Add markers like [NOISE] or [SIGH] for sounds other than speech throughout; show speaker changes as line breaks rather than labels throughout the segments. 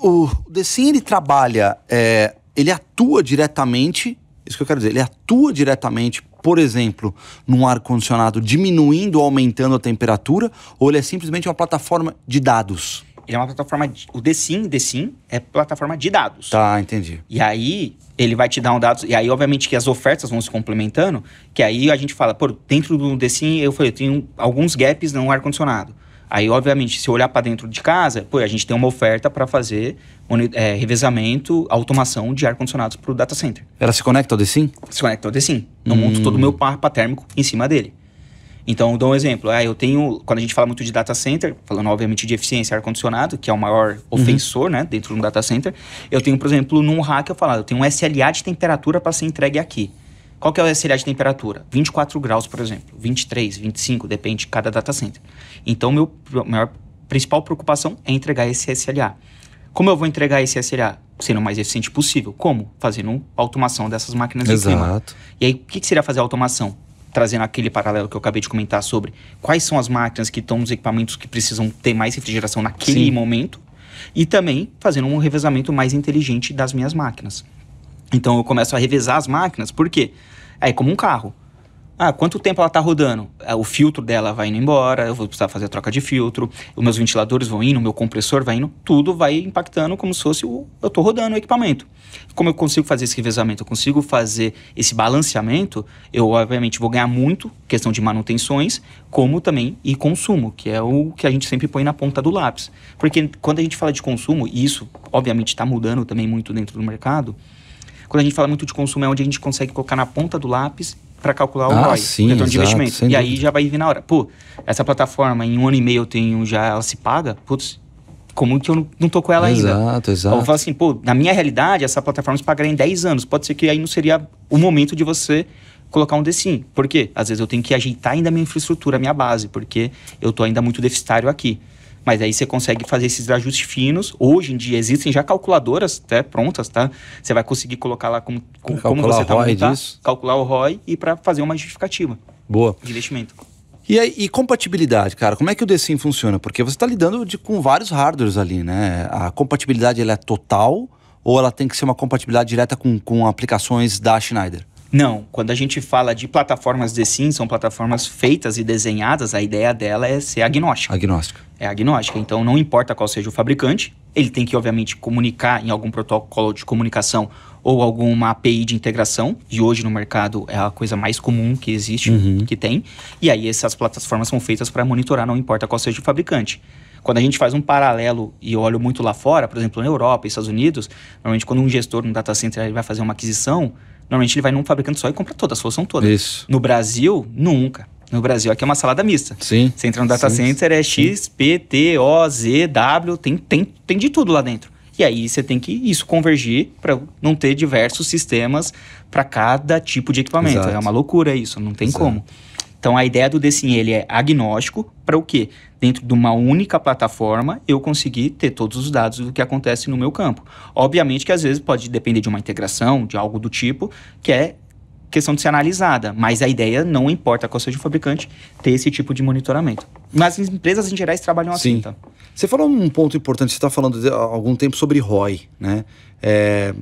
O ele trabalha, é, ele atua diretamente, isso que eu quero dizer, ele atua diretamente, por exemplo, num ar-condicionado diminuindo ou aumentando a temperatura, ou ele é simplesmente uma plataforma de dados? Ele é uma plataforma. De, o Decim, Decim é plataforma de dados. Tá, entendi. E
aí ele vai te dar um dado. E aí, obviamente, que as ofertas vão se complementando. Que aí a gente fala, pô, dentro do Decim, eu falei, eu tenho alguns gaps no ar-condicionado. Aí, obviamente, se olhar para dentro de casa, pô, a gente tem uma oferta para fazer é, revezamento, automação de ar condicionado para o data center.
Ela se conecta ao DSIM?
Se conecta ao DSIM. Eu hum. monto todo o meu mapa térmico em cima dele. Então, eu dou um exemplo. Ah, eu tenho, quando a gente fala muito de data center, falando obviamente de eficiência ar-condicionado, que é o maior uhum. ofensor uhum. né, dentro de um data center, eu tenho, por exemplo, num rack, eu falo, ah, eu tenho um SLA de temperatura para ser entregue aqui. Qual que é seria a temperatura? 24 graus, por exemplo. 23, 25, depende de cada data center. Então, meu maior principal preocupação é entregar esse SLA. Como eu vou entregar esse SLA? Sendo o mais eficiente possível. Como? Fazendo automação dessas máquinas Exato. de clima. E aí, o que, que seria fazer a automação? Trazendo aquele paralelo que eu acabei de comentar sobre quais são as máquinas que estão nos equipamentos que precisam ter mais refrigeração naquele Sim. momento. E também fazendo um revezamento mais inteligente das minhas máquinas. Então eu começo a revezar as máquinas, por quê? É como um carro. Ah, quanto tempo ela está rodando? É, o filtro dela vai indo embora, eu vou precisar fazer a troca de filtro, os meus ventiladores vão indo, o meu compressor vai indo, tudo vai impactando como se fosse o, eu estou rodando o equipamento. Como eu consigo fazer esse revezamento? Eu consigo fazer esse balanceamento, eu obviamente vou ganhar muito, questão de manutenções, como também e consumo, que é o que a gente sempre põe na ponta do lápis. Porque quando a gente fala de consumo, e isso obviamente está mudando também muito dentro do mercado, quando a gente fala muito de consumo, é onde a gente consegue colocar na ponta do lápis para calcular o ah, ROI, sim, retorno exato, de investimento. E aí já vai vir na hora. Pô, essa plataforma em um ano e meio eu tenho já, ela se paga? Putz, como que eu não, tô com ela exato, ainda? Exato, exato. Ou fala assim, pô, na minha realidade, essa plataforma se pagaria em 10 anos. Pode ser que aí não seria o momento de você colocar um sim Por quê? Às vezes eu tenho que ajeitar ainda a minha infraestrutura, a minha base, porque eu tô ainda muito deficitário aqui mas aí você consegue fazer esses ajustes finos. Hoje em dia existem já calculadoras até tá, prontas, tá? Você vai conseguir colocar lá como, como, como você está montar, disso. calcular o ROI e para fazer uma justificativa. Boa. De investimento.
E, aí, e compatibilidade, cara, como é que o DSIM funciona? Porque você está lidando de, com vários hardwares ali, né? A compatibilidade ela é total ou ela tem que ser uma compatibilidade direta com, com aplicações da Schneider? Não,
quando a gente fala de plataformas de sim, são plataformas feitas e desenhadas, a ideia dela é ser agnóstica. Agnóstica. É agnóstica, então não importa qual seja o fabricante, ele tem que obviamente comunicar em algum protocolo de comunicação ou alguma API de integração, e hoje no mercado é a coisa mais comum que existe, uhum. que tem. E aí essas plataformas são feitas para monitorar, não importa qual seja o fabricante. Quando a gente faz um paralelo e olho muito lá fora, por exemplo, na Europa, Estados Unidos, normalmente quando um gestor no data center vai fazer uma aquisição, Normalmente ele vai num fabricante só e compra toda, a solução toda. Isso. No Brasil, nunca. No Brasil aqui é uma salada mista. Sim. Você entra no data sim, center, é sim. X, P, T, O, Z, W, tem, tem, tem de tudo lá dentro. E aí você tem que isso convergir para não ter diversos sistemas para cada tipo de equipamento. É Exato. É uma loucura isso, não tem Exato. como. Então a ideia do DSIM ele é agnóstico para o quê? Dentro de uma única plataforma eu conseguir ter todos os dados do que acontece no meu campo. Obviamente que às vezes pode depender de uma integração, de algo do tipo, que é questão de ser analisada, mas a ideia não importa qual seja o fabricante ter esse tipo de monitoramento. Mas as empresas em gerais trabalham assim,
Sim. assim, tá? Você falou um ponto importante, você está falando há algum tempo sobre ROI, né? É,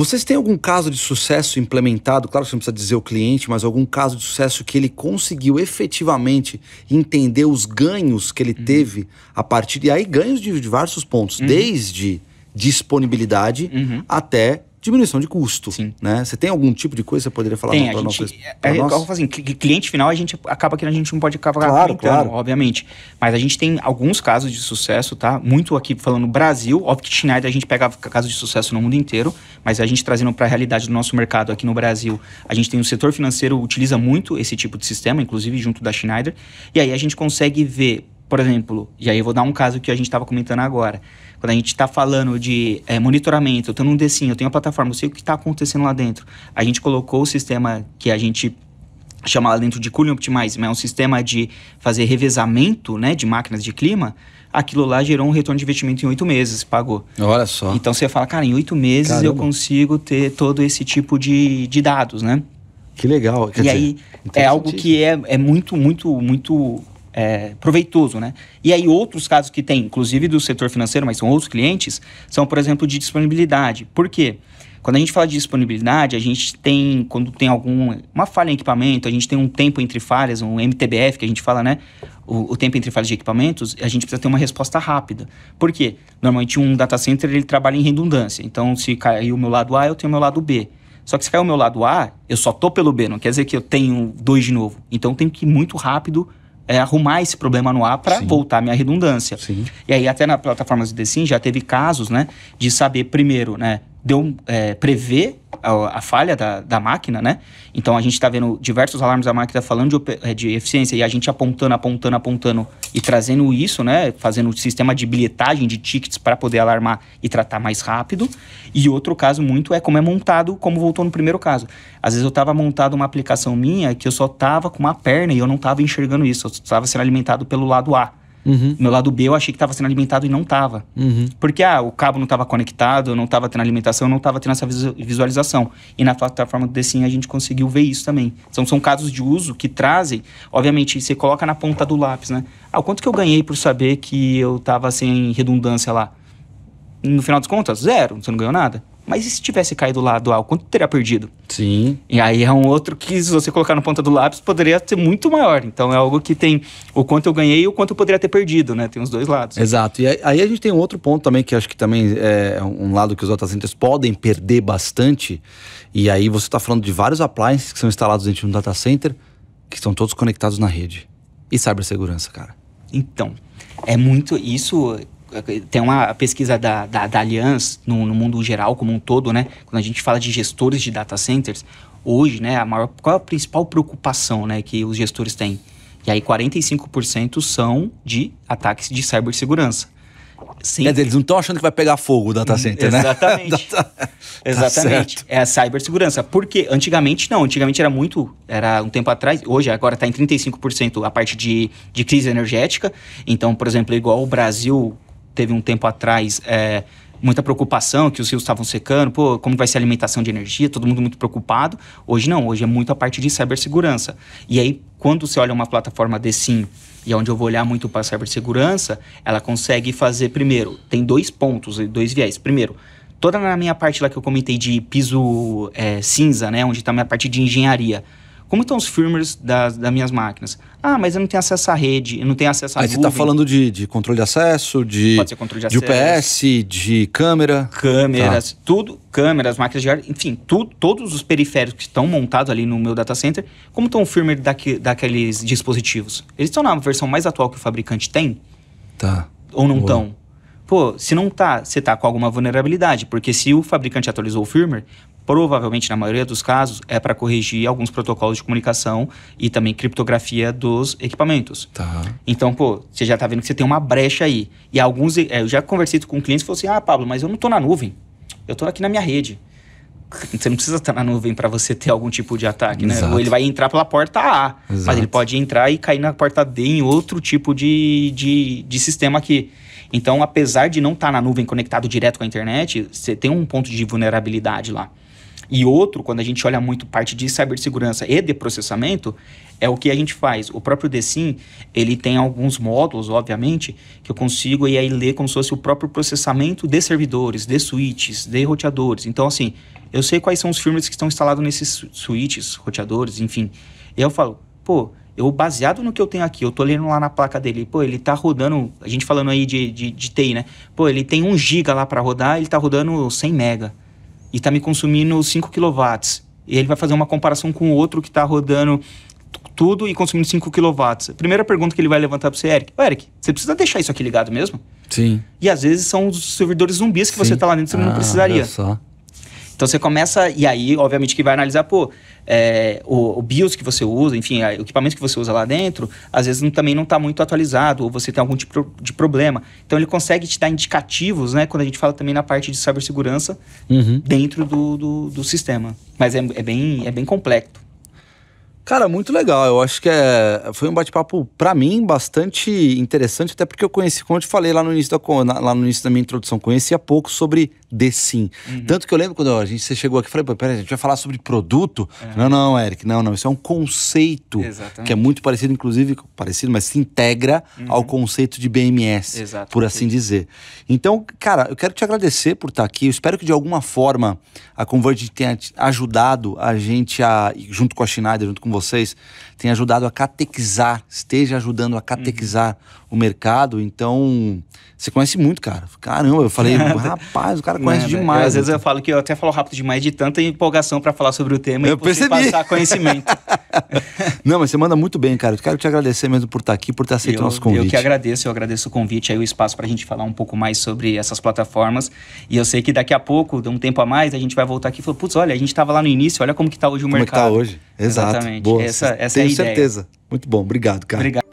vocês têm algum caso de sucesso implementado? Claro que você não precisa dizer o cliente, mas algum caso de sucesso que ele conseguiu efetivamente entender os ganhos que ele uhum. teve a partir. de aí, ganhos de diversos pontos, uhum. desde disponibilidade uhum. até diminuição de custo. Sim. Né? Você tem algum tipo de coisa que você poderia falar? Tem, a nós, é, é nós? Assim,
cliente final a gente acaba que a gente não pode acabar claro, claro. obviamente. Mas a gente tem alguns casos de sucesso, tá? Muito aqui falando Brasil, óbvio que Schneider a gente pega casos de sucesso no mundo inteiro, mas a gente trazendo para a realidade do nosso mercado aqui no Brasil, a gente tem o um setor financeiro utiliza muito esse tipo de sistema, inclusive junto da Schneider, e aí a gente consegue ver por exemplo, e aí eu vou dar um caso que a gente estava comentando agora. Quando a gente está falando de é, monitoramento, eu estou num DSIM, eu tenho a plataforma, eu sei o que está acontecendo lá dentro. A gente colocou o sistema que a gente chama lá dentro de Cooling Optimize, mas é um sistema de fazer revezamento né, de máquinas de clima, aquilo lá gerou um retorno de investimento em oito meses, pagou. Olha só. Então você fala, cara, em oito meses Caramba. eu consigo ter todo esse tipo de, de dados, né? Que legal. Quer e dizer, aí é algo que é, é muito, muito, muito é, proveitoso, né? E aí outros casos que tem, inclusive do setor financeiro, mas são outros clientes, são, por exemplo, de disponibilidade. Por quê? Quando a gente fala de disponibilidade, a gente tem, quando tem alguma falha em equipamento, a gente tem um tempo entre falhas, um MTBF que a gente fala, né? O, o, tempo entre falhas de equipamentos, a gente precisa ter uma resposta rápida. Por quê? Normalmente um data center ele trabalha em redundância. Então, se caiu o meu lado A, eu tenho o meu lado B. Só que se caiu o meu lado A, eu só tô pelo B, não quer dizer que eu tenho dois de novo. Então, tem que ir muito rápido é, arrumar esse problema no ar para voltar a minha redundância. Sim. E aí, até na plataforma de Sim, já teve casos, né, de saber primeiro, né, deu, é, a, a, falha da, da máquina, né? Então a gente está vendo diversos alarmes da máquina falando de, é, de, eficiência e a gente apontando, apontando, apontando e trazendo isso, né? Fazendo o um sistema de bilhetagem de tickets para poder alarmar e tratar mais rápido. E outro caso muito é como é montado, como voltou no primeiro caso. Às vezes eu estava montado uma aplicação minha que eu só estava com uma perna e eu não estava enxergando isso, eu estava sendo alimentado pelo lado A. Uhum. Meu lado B eu achei que estava sendo alimentado e não estava. Uhum. Porque ah, o cabo não estava conectado, não estava tendo alimentação, não estava tendo essa visualização. E na plataforma do Decim a gente conseguiu ver isso também. Então, são casos de uso que trazem, obviamente, você coloca na ponta do lápis, né? Ah, quanto que eu ganhei por saber que eu estava sem redundância lá? No final das contas, zero, você não ganhou nada. Mas e se tivesse caído lá do A, quanto teria perdido? Sim. E aí é um outro que, se você colocar na ponta do lápis, poderia ser muito maior. Então é algo que tem o quanto eu ganhei e o quanto eu poderia ter perdido, né? Tem os dois lados.
Exato. E aí a gente tem um outro ponto também, que acho que também é um lado que os data centers podem perder bastante. E aí você está falando de vários appliances que são instalados dentro de um data center, que estão todos conectados na rede. E cibersegurança, cara? Então, é muito. Isso tem uma
pesquisa da, da, da no, no, mundo geral como um todo, né? Quando a gente fala de gestores de data centers, hoje, né, a maior, qual é a principal preocupação né, que os gestores têm? E aí 45% são de ataques de cibersegurança. Sim. Quer dizer, eles não
estão achando que vai pegar fogo o data hum, center, Exatamente. né? Exatamente. [LAUGHS] Tá [LAUGHS] exatamente. Tá
é a cibersegurança. Porque antigamente não, antigamente era muito, era um tempo atrás, hoje agora está em 35% a parte de, de crise energética. Então, por exemplo, igual o Brasil teve um tempo atrás é, muita preocupação que os rios estavam secando, pô, como vai ser a alimentação de energia, todo mundo muito preocupado. Hoje não, hoje é muito a parte de cibersegurança. E aí, quando você olha uma plataforma desse e é onde eu vou olhar muito para a cibersegurança, ela consegue fazer primeiro, tem dois pontos, dois viés. Primeiro, toda na minha parte lá que eu comentei de piso é, cinza, né, onde está a minha parte de engenharia como estão os firmwares das, das minhas máquinas? Ah, mas eu não tenho acesso à rede, eu não tenho acesso à Aí tá nuvem. você está falando
de, de controle de acesso, de, Pode ser controle de, de acesso, UPS, de câmera. Câmeras, tá. tudo, câmeras, máquinas de ar, enfim, tu, todos
os periféricos que estão montados ali no meu data center, como estão o firmware daqui, daqueles dispositivos? Eles estão na versão mais atual que o fabricante tem? Tá. Ou não estão? Pô, se não tá, você tá com alguma vulnerabilidade, porque se o fabricante atualizou o firmware, provavelmente na maioria dos casos, é para corrigir alguns protocolos de comunicação e também criptografia dos equipamentos. Tá. Então, pô, você já tá vendo que você tem uma brecha aí. E alguns, é, eu já conversei com clientes e falou assim: ah, Pablo, mas eu não tô na nuvem. Eu tô aqui na minha rede. [LAUGHS] Você não precisa estar na nuvem para você ter algum tipo de ataque, né? Exato. Ou ele vai entrar pela porta A, Exato. mas ele pode entrar e cair na porta D em outro tipo de, de, de sistema aqui. Então, apesar de não estar tá na nuvem conectado direto com a internet, você tem um ponto de vulnerabilidade lá. E outro, quando a gente olha muito parte de cibersegurança e de processamento, é o que a gente faz. O próprio DSIM, ele tem alguns módulos, obviamente, que eu consigo e aí ler como se fosse o próprio processamento de servidores, de switches, de roteadores. Então, assim, eu sei quais são os firmwares que estão instalados nesses switches, roteadores, enfim. E aí eu falo, pô, eu baseado no que eu tenho aqui, eu tô lendo lá na placa dele, pô, ele tá rodando, a gente falando aí de, de, de TI, né? Pô, ele tem um giga lá para rodar, ele tá rodando 100 mega e está me consumindo 5 kW. E ele vai fazer uma comparação com o outro que está rodando tudo e consumindo 5 kW. Primeira pergunta que ele vai levantar para você, Eric. Eric, você precisa deixar isso aqui ligado mesmo? Sim. E às vezes são os servidores zumbis que Sim. você está lá dentro que você ah, não precisaria. Olha só. Então você começa, e aí, obviamente, que vai analisar, pô, é, o, o, BIOS que você usa, enfim, o equipamento que você usa lá dentro, às vezes não, também não está muito atualizado, ou você tem algum tipo de problema. Então ele consegue te dar indicativos, né? Quando a gente fala também na parte de cibersegurança uhum. dentro do, do, do, sistema. Mas é,
é, bem, é bem complexo. Cara, muito legal. Eu acho que é, foi um bate-papo, para mim, bastante interessante, até porque eu conheci, como eu te falei lá no início da, na, lá no início da minha introdução, conhecia pouco sobre The Sim. Uhum. Tanto que eu lembro quando a gente você chegou aqui e falei, peraí, a gente vai falar sobre produto? É. Não, não, Eric, não, não. Isso é um conceito Exatamente. que é muito parecido, inclusive, parecido, mas se integra uhum. ao conceito de BMS, por assim dizer. Então, cara, eu quero te agradecer por estar aqui. Eu espero que de alguma forma a Converge tenha ajudado a gente a, junto com a Schneider, junto com você vocês, tem ajudado a catequizar, esteja ajudando a catequizar o mercado. Então, você conhece muito, cara. Caramba, eu falei, [LAUGHS] rapaz, o
cara conhece demais. às vezes né? eu falo que eu até falo rápido demais de tanta empolgação para falar sobre o tema eu e percebi. passar conhecimento.
[LAUGHS] Não, mas você manda muito bem, cara. Eu quero te agradecer mesmo por estar aqui, por ter aceito o nosso convite. Eu que
agradeço, eu agradeço o convite aí, o espaço para a gente falar um pouco mais sobre essas plataformas. E eu sei que daqui a pouco, de um tempo a mais, a gente vai voltar aqui e falar, putz, olha, a gente estava lá no início, olha como que está hoje o como é tá mercado. Como está hoje. Exato. Exatamente. Boa. Essa, essa Tenho é a ideia. certeza.
Muito bom, obrigado, cara. Obrigado.